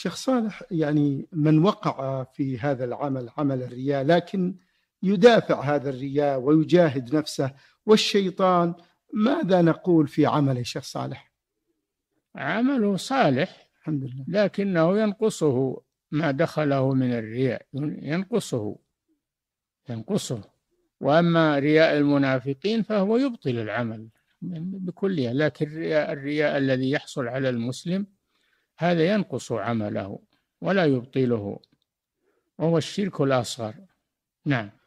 شيخ صالح يعني من وقع في هذا العمل عمل الرياء لكن يدافع هذا الرياء ويجاهد نفسه والشيطان ماذا نقول في عمل الشيخ صالح عمله صالح الحمد لله لكنه ينقصه ما دخله من الرياء ينقصه ينقصه واما رياء المنافقين فهو يبطل العمل بكلها لكن الرياء الذي يحصل على المسلم هذا ينقص عمله ولا يبطله وهو الشرك الأصغر نعم